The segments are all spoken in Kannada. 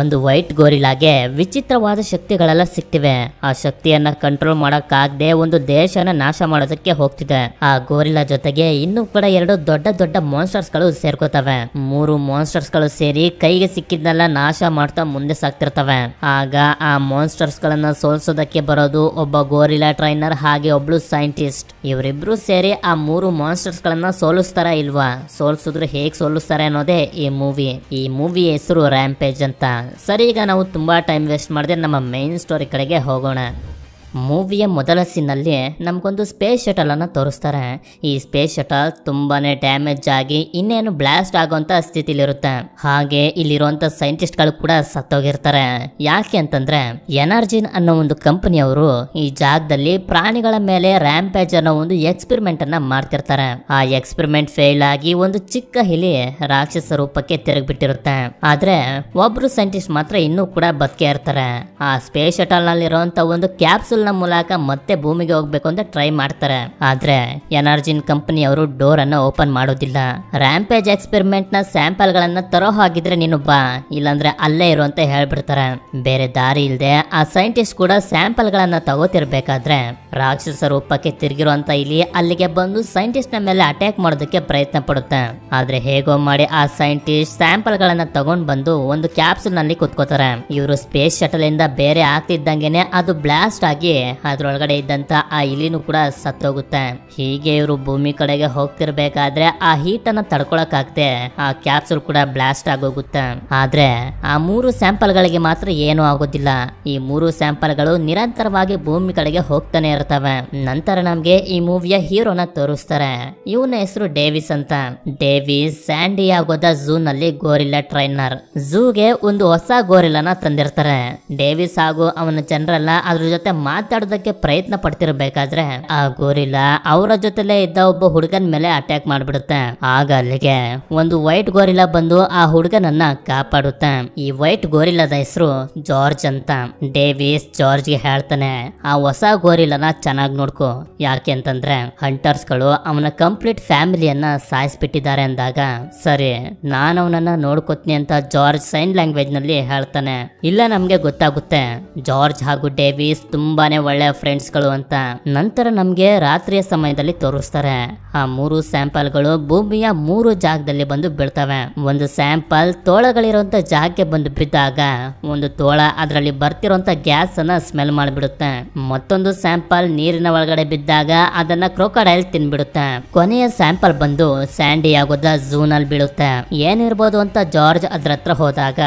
ಒಂದು ವೈಟ್ ಗೋರಿಲಾಗೆ ವಿಚಿತ್ರವಾದ ಶಕ್ತಿಗಳೆಲ್ಲ ಸಿಕ್ತಿವೆ ಆ ಶಕ್ತಿಯನ್ನ ಕಂಟ್ರೋಲ್ ಮಾಡೋಕ್ಕಾಗದೆ ಒಂದು ದೇಶನ ನಾಶ ಮಾಡೋದಕ್ಕೆ ಹೋಗ್ತಿದೆ ಆ ಗೋರಿಲಾ ಜೊತೆಗೆ ಇನ್ನೂ ಕೂಡ ಎರಡು ದೊಡ್ಡ ದೊಡ್ಡ ಮಾನ್ಸ್ಟರ್ಸ್ ಗಳು ಸೇರ್ಕೋತವೆ ಮೂರು ಮಾನ್ಸ್ಟರ್ಸ್ ಗಳು ಸೇರಿ ಕೈಗೆ ಸಿಕ್ಕಿದ್ನೆಲ್ಲ ನಾಶ ಮಾಡ್ತಾ ಮುಂದೆ ಸಾಕ್ತಿರ್ತವೆ ಆಗ ಆ ಮಾನ್ಸ್ಟರ್ಸ್ ಗಳನ್ನ ಸೋಲ್ಸೋದಕ್ಕೆ ಬರೋದು ಒಬ್ಬ ಗೋರಿಲಾ ಟ್ರೈನರ್ ಹಾಗೆ ಒಬ್ಳು ಸೈಂಟಿಸ್ಟ್ ಇವರಿಬ್ರು ಸೇರಿ ಆ ಮೂರು ಮಾನ್ಸ್ಟರ್ಸ್ ಗಳನ್ನ ಸೋಲಿಸ್ತಾರ ಇಲ್ವಾ ಸೋಲ್ಸಿದ್ರು ಹೇಗ್ ಸೋಲಿಸ್ತಾರೆ ಅನ್ನೋದೇ ಈ ಮೂವಿ ಈ ಮೂವಿ ಹೆಸರು ರ್ಯಾಂಪೇಜ್ ಅಂತ ಸರಿ ಈಗ ನಾವು ತುಂಬ ಟೈಮ್ ವೇಸ್ಟ್ ಮಾಡದೆ ನಮ್ಮ ಮೇನ್ ಸ್ಟೋರಿ ಕಡೆಗೆ ಹೋಗೋಣ ಮೂವಿಯ ಮೊದಲ ಸೀನಲ್ಲಿ ನಮಗೊಂದು ಸ್ಪೇಸ್ ಶಟಲನ್ನು ತೋರಿಸ್ತಾರೆ ಈ ಸ್ಪೇಸ್ ಶಟಲ್ ತುಂಬಾ ಡ್ಯಾಮೇಜ್ ಆಗಿ ಇನ್ನೇನು ಬ್ಲಾಸ್ಟ್ ಆಗೋಂಥ ಸ್ಥಿತಿಲಿರುತ್ತೆ ಹಾಗೆ ಇಲ್ಲಿರುವಂಥ ಸೈಂಟಿಸ್ಟ್ಗಳು ಕೂಡ ಸತ್ತೋಗಿರ್ತಾರೆ ಯಾಕೆ ಅಂತಂದ್ರೆ ಎನರ್ಜಿನ್ ಅನ್ನೋ ಒಂದು ಕಂಪನಿಯವರು ಈ ಜಾಗದಲ್ಲಿ ಪ್ರಾಣಿಗಳ ಮೇಲೆ ರ್ಯಾಂಪೇಜ್ ಅನ್ನೋ ಒಂದು ಎಕ್ಸ್ಪೆರಿಮೆಂಟ್ ಅನ್ನ ಮಾಡ್ತಿರ್ತಾರೆ ಆ ಎಕ್ಸ್ಪೆರಿಮೆಂಟ್ ಫೇಲ್ ಆಗಿ ಒಂದು ಚಿಕ್ಕ ಹಿಲಿ ರಾಕ್ಷಸ ರೂಪಕ್ಕೆ ತಿರುಗಿಬಿಟ್ಟಿರುತ್ತೆ ಆದ್ರೆ ಒಬ್ರು ಸೈಂಟಿಸ್ಟ್ ಮಾತ್ರ ಇನ್ನೂ ಕೂಡ ಬದುಕೇ ಇರ್ತಾರೆ ಆ ಸ್ಪೇಸ್ ಶಟಲ್ ಒಂದು ಕ್ಯಾಪ್ಸುಲ್ ಮೂಲಕ ಮತ್ತೆ ಭೂಮಿಗೆ ಹೋಗ್ಬೇಕು ಅಂತ ಟ್ರೈ ಮಾಡ್ತಾರೆ ಆದ್ರೆ ಎನರ್ಜಿನ್ ಕಂಪನಿ ಅವರು ಡೋರ್ ಅನ್ನ ಓಪನ್ ಮಾಡೋದಿಲ್ಲ ರಾಂಪೇಜ್ ಎಕ್ಸ್ಪೆರಿಮೆಂಟ್ ನ ಸ್ಯಾಂಪಲ್ ಗಳನ್ನ ತರೋ ಹಾಗಿದ್ರೆ ನೀನು ಬಾ ಇಲ್ಲಾಂದ್ರೆ ಅಲ್ಲೇ ಇರು ಅಂತ ಹೇಳ್ಬಿಡ್ತಾರೆ ಬೇರೆ ದಾರಿ ಇಲ್ಲದೆ ಆ ಸೈಂಟಿಸ್ಟ್ ಕೂಡ ಸ್ಯಾಂಪಲ್ ಗಳನ್ನ ತಗೋತಿರ್ಬೇಕಾದ್ರೆ ರಾಕ್ಷಸ ರೂಪಕ್ಕೆ ತಿರುಗಿರುವಂತ ಇಲ್ಲಿ ಅಲ್ಲಿಗೆ ಬಂದು ಸೈಂಟಿಸ್ಟ್ ನ ಮೇಲೆ ಅಟ್ಯಾಕ್ ಮಾಡೋದಕ್ಕೆ ಪ್ರಯತ್ನ ಪಡುತ್ತೆ ಆದ್ರೆ ಹೇಗೋ ಮಾಡಿ ಆ ಸೈಂಟಿಸ್ಟ್ ಸ್ಯಾಂಪಲ್ ಗಳನ್ನ ತಗೊಂಡ್ ಬಂದು ಒಂದು ಕ್ಯಾಪ್ಸೂಲ್ ನಲ್ಲಿ ಕುತ್ಕೋತಾರೆ ಇವರು ಸ್ಪೇಸ್ ಶಟಲ್ ಇಂದ ಬೇರೆ ಆಗ್ತಿದ್ದಂಗೆನೆ ಅದು ಬ್ಲಾಸ್ಟ್ ಆಗಿ ಅದ್ರೊಳಗಡೆ ಅದರೊಳಗಡೆ ಇದ್ದಂತ ಆ ಇಲಿನೂ ಕೂಡ ಸತ್ತೋಗುತ್ತೆ ಹೀಗೆ ಇವರು ಭೂಮಿ ಕಡೆಗೆ ಹೋಗ್ತಿರ್ಬೇಕಾದ್ರೆ ಆ ಹೀಟ್ ಅನ್ನ ತಡ್ಕೊಳಕಾಗದೆ ಆ ಕ್ಯಾಪ್ಸುಲ್ ಕೂಡ ಬ್ಲಾಸ್ಟ್ ಆಗೋಗುತ್ತೆ ಆದ್ರೆ ಆ ಮೂರು ಸ್ಯಾಂಪಲ್ ಗಳಿಗೆ ಮಾತ್ರ ಏನೂ ಆಗೋದಿಲ್ಲ ಈ ಮೂರು ಸ್ಯಾಂಪಲ್ ಗಳು ನಿರಂತರವಾಗಿ ಭೂಮಿ ಕಡೆಗೆ ಹೋಗ್ತಾನೆ ಇರ್ತವೆ ನಂತರ ನಮ್ಗೆ ಈ ಮೂವಿಯ ಹೀರೋನ ತೋರಿಸ್ತಾರೆ ಇವನ ಹೆಸರು ಡೇವಿಸ್ ಅಂತ ಡೇವಿಸ್ ಸ್ಯಾಂಡಿ ಆಗೋದ ಝೂ ನಲ್ಲಿ ಗೋರಿಲ್ಲಾ ಟ್ರೈನರ್ ಝೂಗೆ ಒಂದು ಹೊಸ ಗೋರಿಲ್ಲನ ತಂದಿರ್ತಾರೆ ಡೇವಿಸ್ ಹಾಗೂ ಅವನ ಜನರೆಲ್ಲ ಅದ್ರ ಜೊತೆ ಮಾತಾಡೋದಕ್ಕೆ ಪ್ರಯತ್ನ ಪಡ್ತಿರ್ಬೇಕಾದ್ರೆ ಆ ಗೋರಿಲ್ಲ ಅವರ ಜೊತೆಲೇ ಇದ್ದ ಒಬ್ಬ ಹುಡುಗನ ಮೇಲೆ ಅಟ್ಯಾಕ್ ಮಾಡ್ಬಿಡುತ್ತೆ ಆಗ ಅಲ್ಲಿಗೆ ಒಂದು ವೈಟ್ ಗೋರಿಲ್ಲ ಬಂದು ಆ ಹುಡುಗನನ್ನ ಕಾಪಾಡುತ್ತೆ ಈ ವೈಟ್ ಗೋರಿಲ್ಲದ ಹೆಸರು ಜಾರ್ಜ್ ಅಂತ ಡೇವಿಸ್ ಜಾರ್ಜ್ ಗೆ ಹೇಳ್ತಾನೆ ಆ ಹೊಸ ಗೋರಿಲ್ಲನ ಚೆನ್ನಾಗಿ ನೋಡ್ಕೊ ಯಾಕೆ ಅಂತಂದ್ರೆ ಹಂಟರ್ಸ್ ಗಳು ಅವನ ಕಂಪ್ಲೀಟ್ ಫ್ಯಾಮಿಲಿಯನ್ನ ಸಾಯಿಸ್ಬಿಟ್ಟಿದ್ದಾರೆ ಅಂದಾಗ ಸರಿ ನಾನು ಅವನನ್ನ ನೋಡ್ಕೋತೀನಿ ಅಂತ ಜಾರ್ಜ್ ಸೈನ್ ಲ್ಯಾಂಗ್ವೇಜ್ ನಲ್ಲಿ ಹೇಳ್ತಾನೆ ಇಲ್ಲ ನಮ್ಗೆ ಗೊತ್ತಾಗುತ್ತೆ ಜಾರ್ಜ್ ಹಾಗೂ ಡೇವಿಸ್ ತುಂಬಾ ತುಂಬಾನೇ ಒಳ್ಳೆಯ ಫ್ರೆಂಡ್ಸ್ಗಳು ಅಂತ ನಂತರ ನಮಗೆ ರಾತ್ರಿಯ ಸಮಯದಲ್ಲಿ ತೋರಿಸ್ತಾರೆ ಆ ಮೂರು ಸ್ಯಾಂಪಲ್ಗಳು ಭೂಮಿಯ ಮೂರು ಜಾಗದಲ್ಲಿ ಬಂದು ಬೀಳ್ತವೆ ಒಂದು ಸ್ಯಾಂಪಲ್ ತೋಳಗಳಿರುವಂತ ಜಾಗಕ್ಕೆ ಬಂದು ಬಿದ್ದಾಗ ಒಂದು ತೋಳ ಅದರಲ್ಲಿ ಬರ್ತಿರುವಂತ ಗ್ಯಾಸ್ ಅನ್ನ ಸ್ಮೆಲ್ ಮಾಡಿಬಿಡುತ್ತೆ ಮತ್ತೊಂದು ಸ್ಯಾಂಪಲ್ ನೀರಿನ ಒಳಗಡೆ ಬಿದ್ದಾಗ ಅದನ್ನ ಕ್ರೋಕಡೈಲ್ ತಿನ್ಬಿಡುತ್ತೆ ಕೊನೆಯ ಸ್ಯಾಂಪಲ್ ಬಂದು ಸ್ಯಾಂಡಿ ಆಗೋದ ಝೂನ್ ಅಲ್ಲಿ ಬೀಳುತ್ತೆ ಏನಿರ್ಬೋದು ಅಂತ ಜಾರ್ಜ್ ಅದ್ರ ಹತ್ರ ಹೋದಾಗ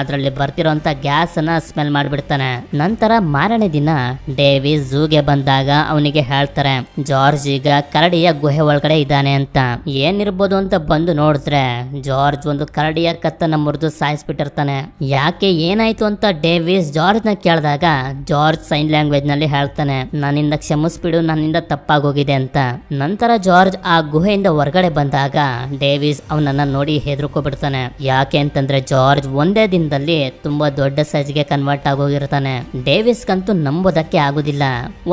ಅದರಲ್ಲಿ ಬರ್ತಿರೋಂತ ಗ್ಯಾಸ್ ಅನ್ನ ಸ್ಮೆಲ್ ಮಾಡಿಬಿಡ್ತಾನೆ ನಂತರ ಮಾರನೇ ದಿನ ಡೇವಿಸ್ ಝೂಗೆ ಬಂದಾಗ ಅವನಿಗೆ ಹೇಳ್ತಾರೆ ಜಾರ್ಜ್ ಈಗ ಕರಡಿಯ ಗುಹೆ ಒಳಗಡೆ ಇದ್ದಾನೆ ಅಂತ ಏನಿರ್ಬೋದು ಅಂತ ಬಂದು ನೋಡಿದ್ರೆ ಜಾರ್ಜ್ ಒಂದು ಕರಡಿಯ ಕತ್ತನ್ನ ಮುರಿದು ಬಿಟ್ಟಿರ್ತಾನೆ ಯಾಕೆ ಏನಾಯ್ತು ಅಂತ ಡೇವಿಸ್ ಜಾರ್ಜ್ ನ ಕೇಳಿದಾಗ ಜಾರ್ಜ್ ಸೈನ್ ಲ್ಯಾಂಗ್ವೇಜ್ ನಲ್ಲಿ ಹೇಳ್ತಾನೆ ನನ್ನಿಂದ ಕ್ಷಮಿಸ್ಬಿಡು ನನ್ನಿಂದ ತಪ್ಪಾಗೋಗಿದೆ ಅಂತ ನಂತರ ಜಾರ್ಜ್ ಆ ಗುಹೆಯಿಂದ ಹೊರಗಡೆ ಬಂದಾಗ ಡೇವಿಸ್ ಅವನನ್ನ ನೋಡಿ ಹೆದರ್ಕೊಬಿಡ್ತಾನೆ ಯಾಕೆ ಅಂತಂದ್ರೆ ಜಾರ್ಜ್ ಒಂದೇ ದಿನದಲ್ಲಿ ತುಂಬಾ ದೊಡ್ಡ ಸೈಜ್ಗೆ ಕನ್ವರ್ಟ್ ಆಗೋಗಿರ್ತಾನೆ ಡೇವಿಸ್ ಡೇವಿಸ್ಗಂತೂ ನಂಬೋದಕ್ಕೆ ಮಾಡೋದಕ್ಕೆ ಆಗೋದಿಲ್ಲ